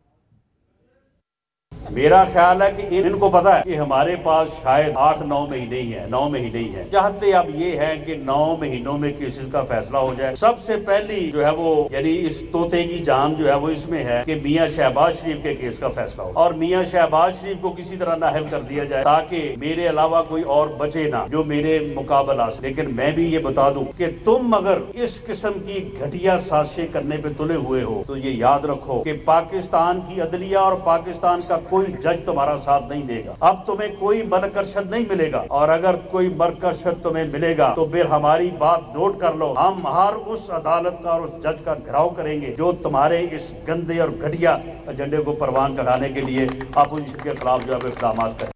मेरा ख्याल है कि इनको पता है कि हमारे पास शायद आठ नौ महीने ही है नौ महीने ही है चाहते अब ये है कि नौ महीनों में केसेस का फैसला हो जाए सबसे पहली जो है वो यानी इस तोते की जान जो है वो इसमें है कि मियाँ शहबाज शरीफ के केस का फैसला हो और मियाँ शहबाज शरीफ को किसी तरह नाहल कर दिया जाए ताकि मेरे अलावा कोई और बचे ना जो मेरे मुकाबला से लेकिन मैं भी ये बता दूं कि तुम अगर इस किस्म की घटिया साजिशें करने पे तुले हुए हो तो ये याद रखो कि पाकिस्तान की अदलिया और पाकिस्तान का कोई कोई जज तुम्हारा साथ नहीं देगा अब तुम्हें कोई मनकर्षण नहीं मिलेगा और अगर कोई मनकर्षण तुम्हें मिलेगा तो फिर हमारी बात नोट कर लो हम हर उस अदालत का और उस जज का घराव करेंगे जो तुम्हारे इस गंदे और घटिया एजेंडे को परवान चढ़ाने के लिए अपोजिशन के खिलाफ जो है इकदाम करें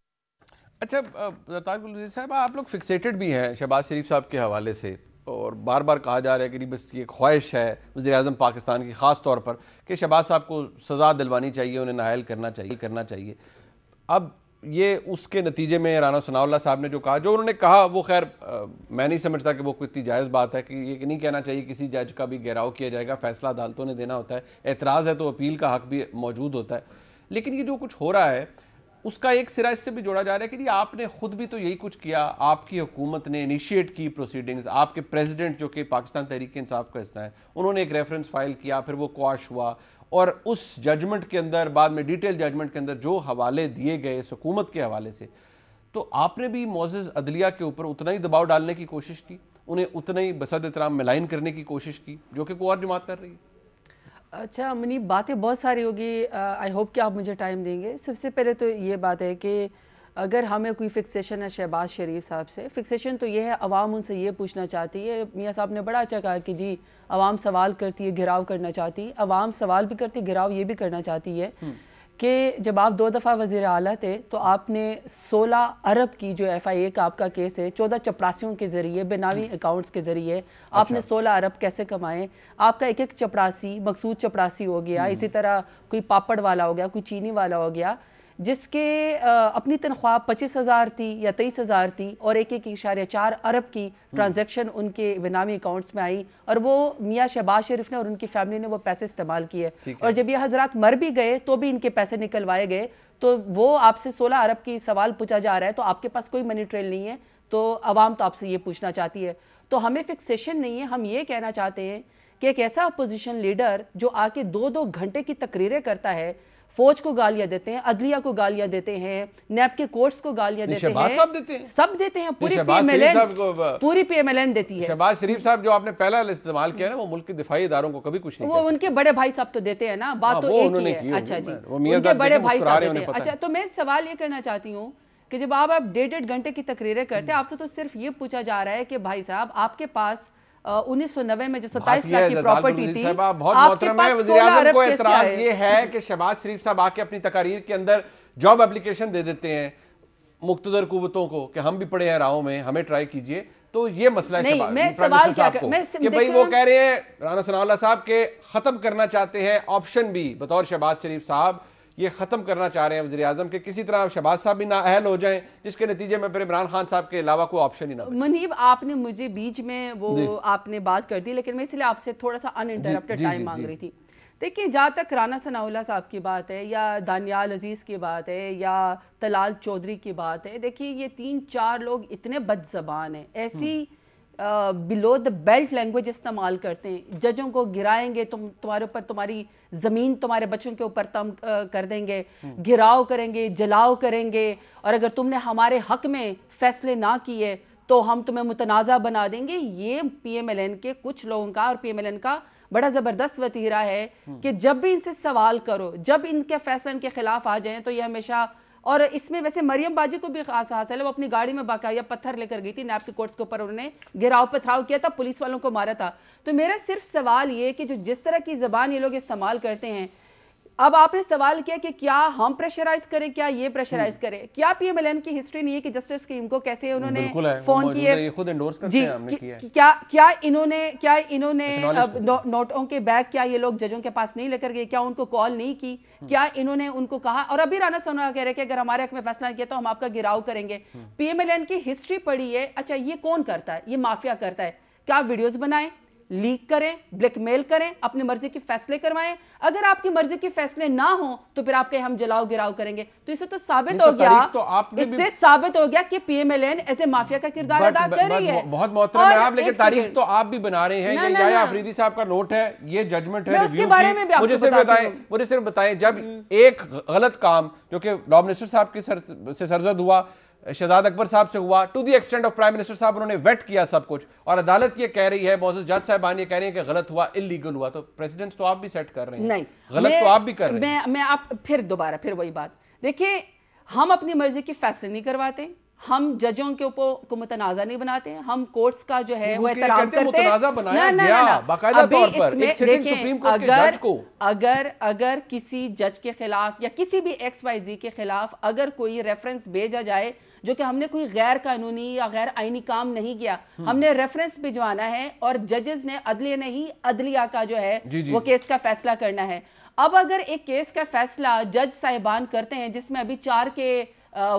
अच्छा साहब आप लोग फिक्सेटेड भी हैं शहबाज शरीफ साहब के हवाले से और बार बार कहा जा रहा है कि बस ये ख्वाहिश है वजी अजम पाकिस्तान की ख़ास तौर पर कि शहबाज साहब को सज़ा दिलवानी चाहिए उन्हें नायल करना चाहिए करना चाहिए अब ये उसके नतीजे में राना सनाउल्ला साहब ने जो कहा जो उन्होंने कहा वो खैर मैं नहीं समझता कि वो कोई इतनी जायज़ बात है कि ये नहीं कहना चाहिए किसी जज का भी गहराव किया जाएगा फ़ैसला अदालतों ने देना होता है एतराज़ है तो अपील का हक भी मौजूद होता है लेकिन ये जो कुछ हो रहा है उसका एक सिरा इससे भी जोड़ा जा रहा है कि आपने खुद भी तो यही कुछ किया आपकी हुकूमत ने इनिशिएट की प्रोसीडिंग्स आपके प्रेसिडेंट जो कि पाकिस्तान तहरीक इंसाफ का हिस्सा है उन्होंने एक रेफरेंस फाइल किया फिर वो क्वाश हुआ और उस जजमेंट के अंदर बाद में डिटेल जजमेंट के अंदर जो हवाले दिए गए इस हुकूमत के हवाले से तो आपने भी मोजिज़ अदलिया के ऊपर उतना ही दबाव डालने की कोशिश की उन्हें उतना ही बसद इतराम मिलाइन करने की कोशिश की जो कि वो और जमात कर रही है अच्छा मनी बातें बहुत सारी होगी आई होप कि आप मुझे टाइम देंगे सबसे पहले तो ये बात है कि अगर हमें कोई फिक्सेशन है शहबाज शरीफ साहब से फिक्सेशन तो ये है आवाम उनसे ये पूछना चाहती है मियाँ साहब ने बड़ा अच्छा कहा कि जी आवाम सवाल करती है घिराव करना चाहती है आवाम सवाल भी करती है घिराव ये भी करना चाहती है हम्म। कि जब आप दो दफ़ा वज़ी अली थे तो आपने 16 अरब की जो एफ़ आई ए का आपका केस है 14 चपरासियों के ज़रिए बेनावी अकाउंट्स के ज़रिए अच्छा। आपने 16 अरब कैसे कमाए आपका एक एक चपरासी मकसूद चपरासी हो गया हम्म। इसी तरह कोई पापड़ वाला हो गया कोई चीनी वाला हो गया जिसके अपनी तनख्वाह पच्चीस हज़ार थी या तेईस हज़ार थी और एक एक इशारे चार अरब की ट्रांजेक्शन हम्म। उनके बेनामी अकाउंट्स में आई और वो मियाँ शहबाज शरीफ ने और उनकी फैमिली ने वो पैसे इस्तेमाल किए और जब ये हजरात मर भी गए तो भी इनके पैसे निकलवाए गए तो वो आपसे सोलह अरब की सवाल पूछा जा रहा है तो आपके पास कोई मनी ट्रेल नहीं है तो आवाम तो आपसे ये पूछना चाहती है तो हमें फिक्सेशन नहीं है हम ये कहना चाहते हैं कि एक ऐसा अपोजिशन लीडर जो आके दो दो घंटे की तकरीरें करता है फौज को गालियां देते हैं अदलिया को गालियां देते हैं नैप के कोर्ट्स को गालियां देते हैं सब देते हैं सब देते हैं पूरी पीएमएलएन पूरी पीएमएलएन देती है शहबाज शरीफ साहब जो आपने पहला इस्तेमाल किया ना वो मुल्क के दिफाई इदारों को कभी कुछ नहीं वो उनके बड़े भाई साहब तो देते हैं ना बात हाँ, तो एक ही है अच्छा जी उनके बड़े भाई साहब देते हैं अच्छा तो मैं सवाल ये करना चाहती हूँ कि जब आप डेढ़ डेढ़ घंटे की तकरीरें करते हैं आपसे तो सिर्फ ये पूछा जा रहा है कि भाई साहब आपके पास उन्नीस में जो सत्ताईस लाख की प्रॉपर्टी थी बहुत को एतराज ये है कि शहबाज शरीफ साहब आके अपनी तकारीर के अंदर जॉब एप्लीकेशन दे देते हैं मुख्तर कुतों को कि हम भी पड़े हैं राहों में हमें ट्राई कीजिए तो ये मसला है मैं सवाल क्या कर, मैं कि भाई वो कह रहे हैं राणा सनाउल्ला साहब के खत्म करना चाहते हैं ऑप्शन भी बतौर शहबाज शरीफ साहब ये ख़त्म करना चाह रहे हैं वजी अजम के किसी तरह शहबाज साहब भी ना अहल हो जाएं जिसके नतीजे में फिर इमरान खान साहब के अलावा कोई ऑप्शन ही ना मनीब आपने मुझे बीच में वो आपने बात कर दी लेकिन मैं इसलिए आपसे थोड़ा सा अन टाइम मांग रही थी देखिए जहाँ तक राना सनाउल्ला साहब की बात है या दानियाल अजीज़ की बात है या तलाल चौधरी की बात है देखिए ये तीन चार लोग इतने बदजबान हैं ऐसी हम्म। बिलो द बेल्ट लैंग्वेज इस्तेमाल करते हैं जजों को गिराएंगे तुम तुम्हारे ऊपर तुम्हारी ज़मीन तुम्हारे बच्चों के ऊपर तम कर देंगे घिराव हम्म। करेंगे जलाओ करेंगे और अगर तुमने हमारे हक में फैसले ना किए तो हम तुम्हें मुतनाज़ा बना देंगे ये पी एम एल एन के कुछ लोगों का और पी एम एल एन का बड़ा ज़बरदस्त वतीरा है हम्म। कि जब भी इनसे सवाल करो जब इनके फैसले इनके खिलाफ आ जाएं तो ये हमेशा और इसमें वैसे मरियम बाजी को भी खास हासिल है वो अपनी गाड़ी में बाकाया पत्थर लेकर गई थी नैपकी के कोर्ट्स के ऊपर उन्होंने घेराव पथराव किया था पुलिस वालों को मारा था तो मेरा सिर्फ सवाल ये कि जो जिस तरह की जबान ये लोग इस्तेमाल करते हैं अब आपने सवाल किया कि क्या हम प्रेशराइज करें क्या ये प्रेशराइज हम्म। करें क्या पीएमएलएन की हिस्ट्री नहीं है कि जस्टिस स्कीम को कैसे उन्होंने फोन किए खुद एंडोर्स करते हैं, हमने किया क्या क्या इन्होंने क्या इन्होंने नो, नोटों के बैग क्या ये लोग जजों के पास नहीं लेकर गए क्या उनको कॉल नहीं की हम्म। क्या इन्होंने उनको कहा और अभी राना सोना कह रहे कि अगर हमारे हक में फैसला किया तो हम आपका गिराव करेंगे पीएमएलएन हम्म। की हिस्ट्री पड़ी है अच्छा ये कौन करता है ये माफिया करता है क्या वीडियोज बनाए लीक करें ब्लैकमेल करें अपनी मर्जी के फैसले करवाएं अगर आपकी मर्जी के फैसले ना हो तो फिर आपके हम जलाओ गिराव करेंगे तो इसे तो साबित तो हो गया तो इससे साबित हो गया कि पीएमएलएन एज ए माफिया का किरदार अदा कर रही है बहुत मोहतरम है आप लेकिन तारीख तो आप भी बना रहे हैं ये अफरीदी साहब का नोट है ये जजमेंट है उसके बारे में भी मुझे सिर्फ बताए मुझे सिर्फ बताए जब हम्म। एक गलत काम जो कि लॉ मिनिस्टर साहब की सरजद हुआ शहजाद अकबर साहब से हुआ to the extent of prime minister साहब उन्होंने वेट किया सब कुछ और अदालत ये कह रही है मोजस जज साहबान ये कह रही है कि गलत हुआ इलीगल हुआ तो प्रेसिडेंट तो आप भी सेट कर रहे हैं नहीं गलत तो आप भी कर रहे हैं मैं आप फिर दोबारा फिर वही बात देखिए हम अपनी मर्जी के फैसले नहीं करवाते हम जजों के ऊपर को मुतनाजा नहीं बनाते हैं हम कोर्ट्स का जो है वो एहतराम करते हैं अगर अगर अगर किसी जज के खिलाफ या किसी भी एक्स वाई जी के खिलाफ अगर कोई रेफरेंस भेजा जाए जो कि हमने कोई गैर कानूनी या गैर आइनी काम नहीं किया हम्म। हमने रेफरेंस भिजवाना है और जजेस ने अदलिया ने ही अदलिया का जो है जी जी। वो केस का फैसला करना है अब अगर एक केस का फैसला जज साहिबान करते हैं जिसमें अभी चार के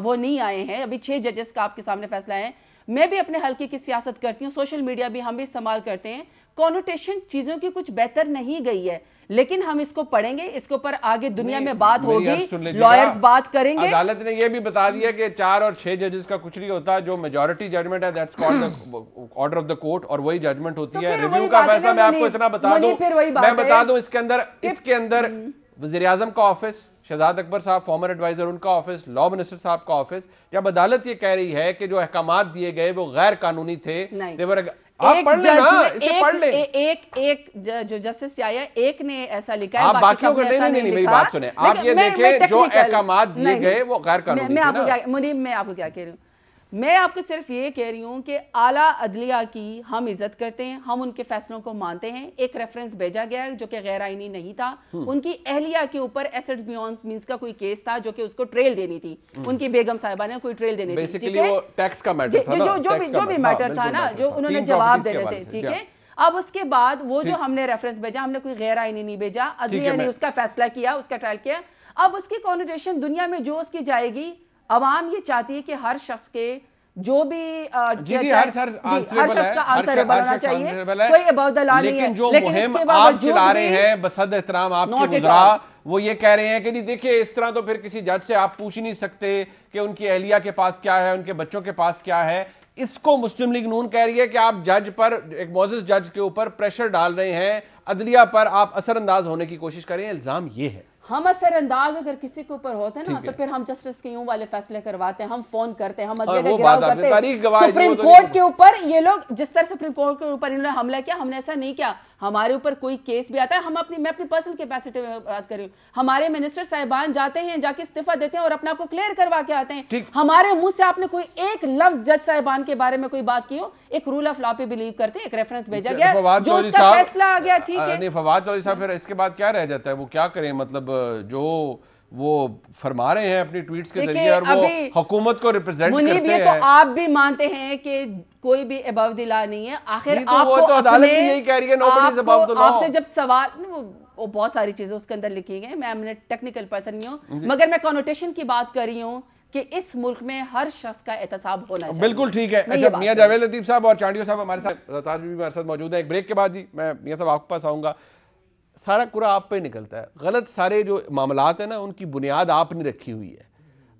वो नहीं आए हैं अभी छह जजेस का आपके सामने फैसला है मैं भी अपने हल्के की सियासत करती हूँ सोशल मीडिया भी हम भी इस्तेमाल करते हैं कॉनोटेशन चीज़ों की कुछ बेहतर नहीं गई है लेकिन हम इसको पढ़ेंगे इसके ऊपर आगे दुनिया में बात होगी लॉयर्स बात करेंगे अदालत ने यह भी बता दिया कि चार और छह जजेस का कुछ नहीं होता जो मेजोरिटी जजमेंट है that's called order of the court और वही जजमेंट होती तो है रिव्यू का फैसला मैं आपको इतना बता दूं मैं बता दू इसके अंदर इसके अंदर हम्म। वजीर आजम का ऑफिस शहजाद अकबर साहब फॉर्मर एडवाइजर उनका ऑफिस लॉ मिनिस्टर साहब का ऑफिस जब अदालत ये कह रही है कि जो अहकाम दिए गए वो गैर कानूनी थे देवर आप पढ़ लेना इसे पढ़ ले एक एक जो जस्टिस आया एक ने ऐसा लिखा है आप बाकियों नहीं नहीं नहीं मेरी बात सुने आप ये देखें जो अहकाम दिए गए वो गैर कानूनी मैं आपको क्या मुनीब मैं आपको क्या कह रही हूँ मैं आपको सिर्फ ये कह रही हूँ कि आला अदलिया की हम इज्जत करते हैं हम उनके फैसलों को मानते हैं एक रेफरेंस भेजा गया जो कि गैर आइनी नहीं था हम्म। उनकी अहलिया के ऊपर एसेट बियॉन्स मींस का कोई केस था जो कि उसको ट्रेल देनी थी हम्म। उनकी बेगम साहिबा ने कोई ट्रेल देनी थी टैक्स का मैटर था जो जो भी जो भी मैटर हाँ, था ना जो उन्होंने जवाब देने थे ठीक है अब उसके बाद वो जो हमने रेफरेंस भेजा हमने कोई गैर आइनी नहीं भेजा अदलिया ने उसका फैसला किया उसका ट्रायल किया अब उसकी कॉन्टेशन दुनिया में जो उसकी जाएगी अवाम ये चाहती है कि हर शख्स के जो भी जी हर हर हर शख्स का चाहिए कोई लेकिन जो मुहिम आप चला रहे हैं बसद एहतराम आपके वो ये कह रहे हैं कि नहीं देखिए इस तरह तो फिर किसी जज से आप पूछ नहीं सकते कि उनकी अहलिया के पास क्या है उनके बच्चों के पास क्या है इसको मुस्लिम लीग नून कह रही है कि आप जज पर एक मोजिस जज के ऊपर प्रेशर डाल रहे हैं अदलिया पर आप असरअंदाज होने की कोशिश कर रहे हैं इल्ज़ाम ये है हम असरअंदाज अगर किसी के ऊपर होते ना तो फिर हम जस्टिस के यूं वाले फैसले करवाते हैं हम फोन करते हैं हम करते सुप्रीम कोर्ट तो के ऊपर ये लोग जिस तरह सुप्रीम कोर्ट के ऊपर इन्होंने हमला किया हमने ऐसा नहीं किया हमारे ऊपर कोई केस भी आता है हम अपनी मैं अपनी पर्सनल कैपेसिटी में बात कर रही हूँ हमारे मिनिस्टर साहिबान जाते हैं जाके इस्तीफा देते हैं और अपने आपको क्लियर करवा के आते हैं हमारे मुंह से आपने कोई एक लफ्ज जज साहिबान के बारे में कोई बात की हो एक रूल ऑफ लॉ पे बिलीव करते हैं एक रेफरेंस भेजा गया तो जो फैसला आ गया ठीक है फवाद चौधरी साहब फिर इसके बाद क्या रह जाता है वो क्या करें मतलब जो वो फरमा रहे हैं अपनी ट्वीट्स के जरिए और वो हुकूमत को रिप्रेजेंट करते तो हैं ये तो आप भी मानते हैं कि कोई भी अबव दिला नहीं है आखिर तो आपको तो अदालत भी यही कह रही है nobody is above the law आपसे जब सवाल वो बहुत सारी चीजें उसके अंदर लिखी गई मैं मैंने टेक्निकल पर्सन नहीं हूं मगर मैं कॉनोटेशन की बात कर रही हूं कि इस मुल्क में हर शख्स का एहतसाब होना चाहिए बिल्कुल ठीक है अच्छा मियां जावेद लतीफ़ साहब और चांडियो साहब हमारे साथ रताज भी हमारे साथ मौजूद है एक ब्रेक के बाद जी मैं मियां साहब आपके पास आऊंगा सारा कुरा आप पे निकलता है गलत सारे जो मामलात हैं ना उनकी बुनियाद आपने रखी हुई है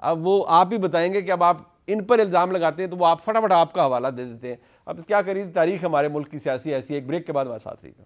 अब वो आप ही बताएंगे कि अब आप इन पर इल्ज़ाम लगाते हैं तो वो आप फटाफट आपका हवाला दे देते हैं अब क्या करिए तारीख हमारे मुल्क की सियासी ऐसी एक ब्रेक के बाद हमारे साथ रहिएगा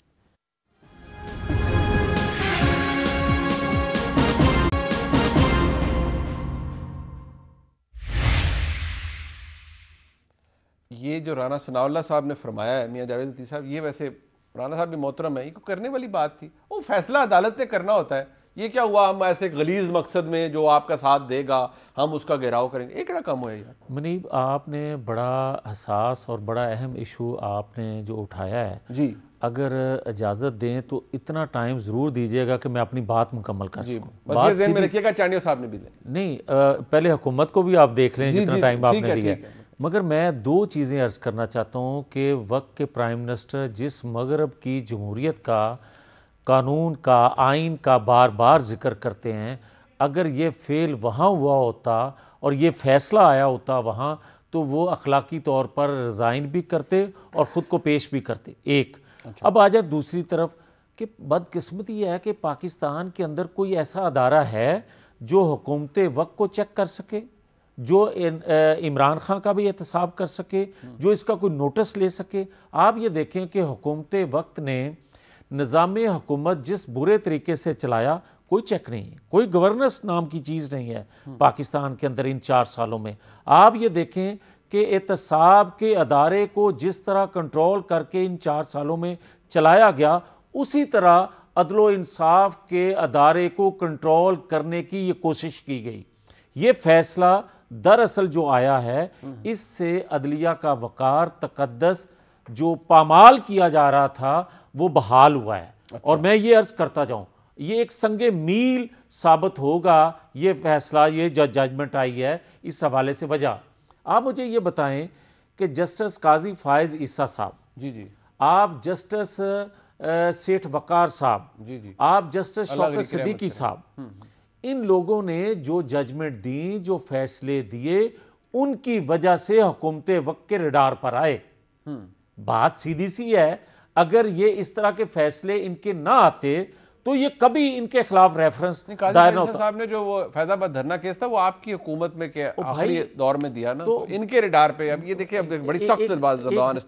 ये जो राना सनाउल्ला साहब ने फरमाया है मियाँ जावेद साहब ये वैसे मौलाना साहब भी मोहतरम है ये करने वाली बात थी वो फैसला अदालत ने करना होता है ये क्या हुआ हम ऐसे गलीज मकसद में जो आपका साथ देगा हम उसका घेराव करेंगे एक कम हुआ यार मुनीब आपने बड़ा हसास और बड़ा अहम इशू आपने जो उठाया है जी अगर इजाज़त दें तो इतना टाइम ज़रूर दीजिएगा कि मैं अपनी बात मुकम्मल कर सकूं। बात ये में रखिएगा साहब ने भी नहीं आ, पहले हुकूमत को भी आप देख लें जितना टाइम आपने दिया है, मगर मैं दो चीज़ें अर्ज़ करना चाहता हूँ कि वक्त के प्राइम मिनिस्टर जिस मगरब की जमहूरीत का कानून का आइन का बार बार जिक्र करते हैं अगर ये फेल वहाँ हुआ होता और ये फ़ैसला आया होता वहाँ तो वो अखलाकी तौर पर रिज़ाइन भी करते और ख़ुद को पेश भी करते एक अच्छा। अब आ जाए दूसरी तरफ कि बदकस्मती यह है कि पाकिस्तान के अंदर कोई ऐसा अदारा है जो हुकूमत वक्त को चेक कर सके जो इमरान खान का भी एहतसाब कर सके जो इसका कोई नोटिस ले सके आप ये देखें कि हुकूमत वक्त ने निज़ाम हुकूमत जिस बुरे तरीके से चलाया कोई चेक नहीं है कोई गवर्नेंस नाम की चीज़ नहीं है पाकिस्तान के अंदर इन चार सालों में आप ये देखें कि एहतसाब के अदारे को जिस तरह कंट्रोल करके इन चार सालों में चलाया गया उसी तरह अदलो इंसाफ के अदारे को कंट्रोल करने की ये कोशिश की गई ये फैसला दरअसल जो आया है इससे अदलिया का वकार तकदस जो पामाल किया जा रहा था वो बहाल हुआ है अच्छा। और मैं ये अर्ज करता जाऊं ये एक संग मील साबित होगा ये फैसला ये जजमेंट आई है इस हवाले से वजह आप मुझे ये बताएं कि जस्टिस काजी फायज़ ईसा साहब जी जी आप जस्टिस सेठ वकार साहब जी जी आप जस्टिस शौकत सिद्दीकी साहब हम्म, हम्म। इन लोगों ने जो जजमेंट दी जो फैसले दिए उनकी वजह से हुकूमत वक्त के रिडार पर आए हम्म। बात सीधी सी है अगर ये इस तरह के फैसले इनके ना आते तो ये कभी इनके खिलाफ रेफरेंस साहब ने जो वो फैजाबाद धरना केस था वो आपकी हुकूमत में के दौर में दिया ना तो, तो इनके रिडार पे अब ये देखिए अब बड़ी सख्त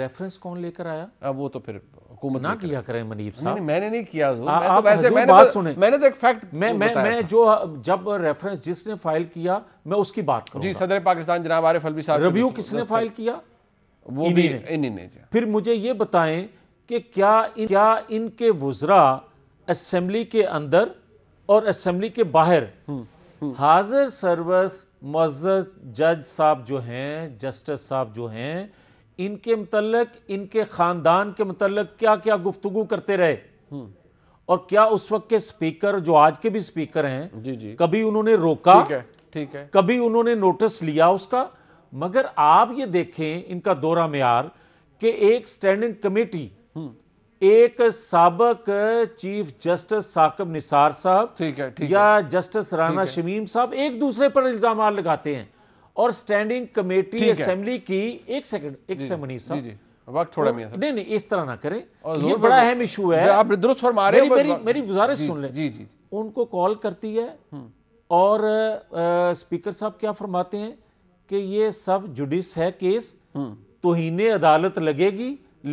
रेफरेंस कौन लेकर आया अब वो तो फिर हुकूमत ना किया करें मनीप साहब नहीं, मैंने नहीं किया मैंने तो आप तो वैसे मैंने बात तो- सुने मैंने तो एक फैक्ट मैं मैं मैं जो जब रेफरेंस जिसने फाइल किया मैं उसकी बात करूं जी सदर पाकिस्तान जनाब आरिफ अलवी साहब रिव्यू किसने फाइल किया वो भी इन्हीं ने फिर मुझे ये बताएं कि क्या क्या इनके वजरा असम्बली के अंदर और असम्बली के बाहर हम्म, हम्म। हाजिर सर्वस मज्ज जज साहब जो हैं जस्टिस साहब जो हैं इनके मतलब इनके ख़ानदान के मतलब क्या क्या गुफ्तु करते रहे हम्म। और क्या उस वक्त के स्पीकर जो आज के भी स्पीकर हैं जी जी कभी उन्होंने रोका ठीक है ठीक है कभी उन्होंने नोटिस लिया उसका मगर आप ये देखें इनका दौरा मैार के एक स्टैंडिंग हम्म। कमेटी एक सबक चीफ जस्टिस साकब निसार साहब ठीक है ठीक या जस्टिस राना शमीम साहब एक दूसरे पर इल्जाम लगाते हैं और स्टैंडिंग कमेटी असेंबली की एक सेकंड एक से मनीष साहब वक्त थोड़ा मिया नहीं नहीं इस तरह ना करें ये बड़ा अहम इशू है आप दुरुस्त फरमा रहे मेरी, मेरी, गुजारिश सुन ले जी जी उनको कॉल करती है हम्म। और स्पीकर साहब क्या फरमाते हैं कि ये सब जुडिस है केस हम्म। तोहने अदालत लगेगी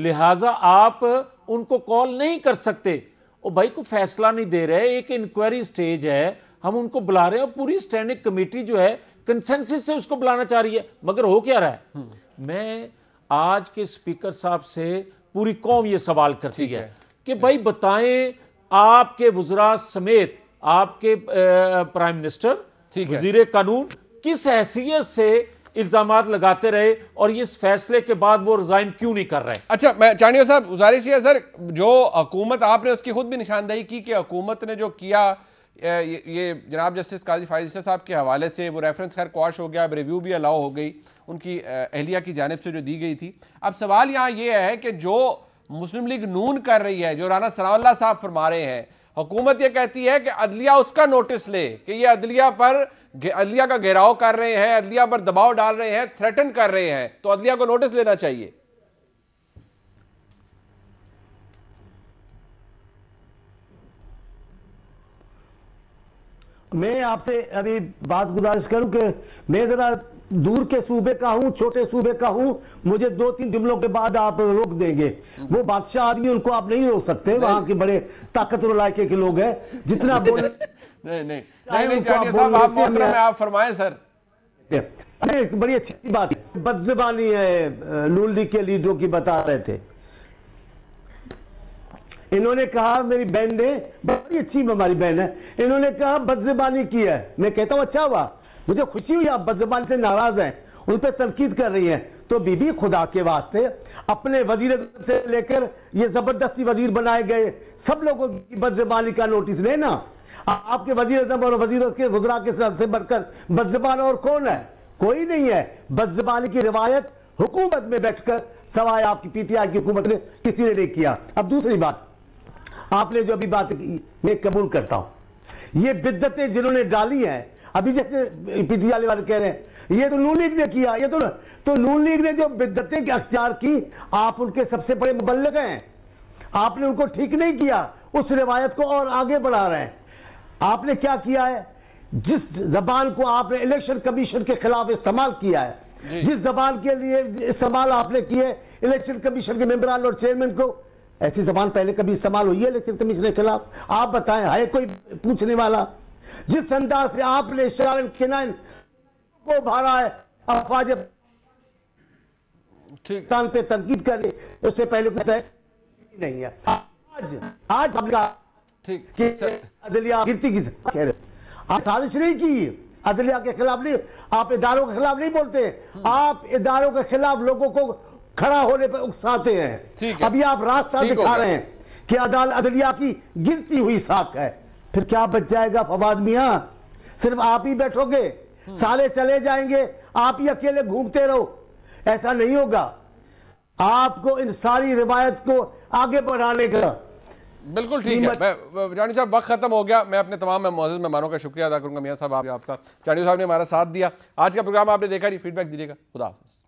लिहाजा आप उनको कॉल नहीं कर सकते और भाई को फैसला नहीं दे रहे एक इंक्वायरी स्टेज है हम उनको बुला रहे हैं और पूरी स्टैंडिंग कमेटी जो है कंसेंसिस से उसको बुलाना चाह रही है मगर हो क्या रहा है हम्म। मैं आज के स्पीकर साहब से पूरी कौम ये सवाल करती है, कि भाई बताएं आपके वजरा समेत आपके प्राइम मिनिस्टर वजीर कानून किस हैसियत से इल्जाम लगाते रहे और इस फैसले के बाद वो रिजाइन क्यों नहीं कर रहे अच्छा मैं चाणिया साहब गुजारिश है सर जो हकूमत आपने उसकी खुद भी निशानदेही की कि हकूमत ने जो किया ये जनाब जस्टिस काजी फाइजिशा साहब के हवाले से वो रेफरेंस खैर क्वाश हो गया अब रिव्यू भी अलाउ हो गई उनकी अहलिया की जानब से जो दी गई थी अब सवाल यहाँ ये है कि जो मुस्लिम लीग नून कर रही है जो राना सनाउल्ला साहब फरमा रहे हैं हुकूमत ये कहती है कि अदलिया उसका नोटिस ले कि ये अदलिया पर अदलिया का घेराव कर रहे हैं अदलिया पर दबाव डाल रहे हैं थ्रेटन कर रहे हैं तो अदलिया को नोटिस लेना चाहिए मैं आपसे अभी बात गुजारिश करूं कि मैं जरा दूर के सूबे का हूं छोटे सूबे का हूं मुझे दो तीन जुमलों के बाद आप रोक देंगे वो बादशाह आदमी उनको आप नहीं रोक सकते वहां के बड़े ताकतवर इलाके के लोग हैं जितना बोल (laughs) नहीं नहीं नहीं नहीं साहब आप मोहतरम आप सर अरे बड़ी अच्छी बात है बदजबानी है नूल लीग के लीडरों की बता रहे थे इन्होंने कहा मेरी बहन ने बड़ी अच्छी हमारी बहन है इन्होंने कहा बदजबानी की है मैं कहता हूँ अच्छा हुआ मुझे खुशी हुई आप बदजबान से नाराज हैं उन पर तनकीद कर रही हैं तो बीबी खुदा के वास्ते अपने वजीर से लेकर ये जबरदस्ती वजीर बनाए गए सब लोगों की बदजबानी का नोटिस लेना आपके वजीर अजम और वजीर के गुजरा के साथ से बढ़कर बदजबान और कौन है कोई नहीं है बदजबानी की रिवायत हुकूमत में बैठकर सवाए आपकी पीटीआई की हुकूमत ने किसी ने नहीं किया अब दूसरी बात आपने जो अभी बात की मैं कबूल करता हूं ये बिद्दतें जिन्होंने डाली हैं अभी जैसे पीटीआई वाले कह रहे हैं ये तो नून लीग ने किया ये तो न, तो नून लीग ने जो बिद्दतें अख्तियार की आप उनके सबसे बड़े मुबल्लक हैं आपने उनको ठीक नहीं किया उस रिवायत को और आगे बढ़ा रहे हैं आपने क्या किया है जिस जबान को आपने इलेक्शन कमीशन के खिलाफ इस्तेमाल किया है जिस जबान के लिए इस्तेमाल आपने किए इलेक्शन कमीशन के मेंबरान और चेयरमैन को ऐसी जबान पहले कभी इस्तेमाल हुई है लेकिन तमीज के खिलाफ आप बताएं है कोई पूछने वाला जिस अंदाज से आपने किनाइन को भारा है अफवाज पाकिस्तान पे तनकीद करे उससे पहले पता है नहीं है आज आज आपका ठीक अदलिया गिरती की साजिश नहीं की अदलिया के खिलाफ नहीं आप इदारों के खिलाफ नहीं बोलते हम्म। आप इदारों के खिलाफ लोगों को खड़ा होने पर उकसाते हैं अभी आप रास्ता दिखा रहे हैं कि अदाल अदलिया की गिरती हुई साख है फिर क्या बच जाएगा फवाद मिया सिर्फ आप ही बैठोगे हम्म। साले चले जाएंगे आप ही अकेले घूमते रहो ऐसा नहीं होगा आपको इन सारी रिवायत को आगे बढ़ाने का बिल्कुल ठीक है मैं रानी साहब वक्त खत्म हो गया मैं अपने तमाम मौजूद मेहमानों का शुक्रिया अदा करूंगा मियाँ साहब आपका रानी साहब ने हमारा साथ दिया आज का प्रोग्राम आपने देखा जी फीडबैक दीजिएगा खुदा हाफिज़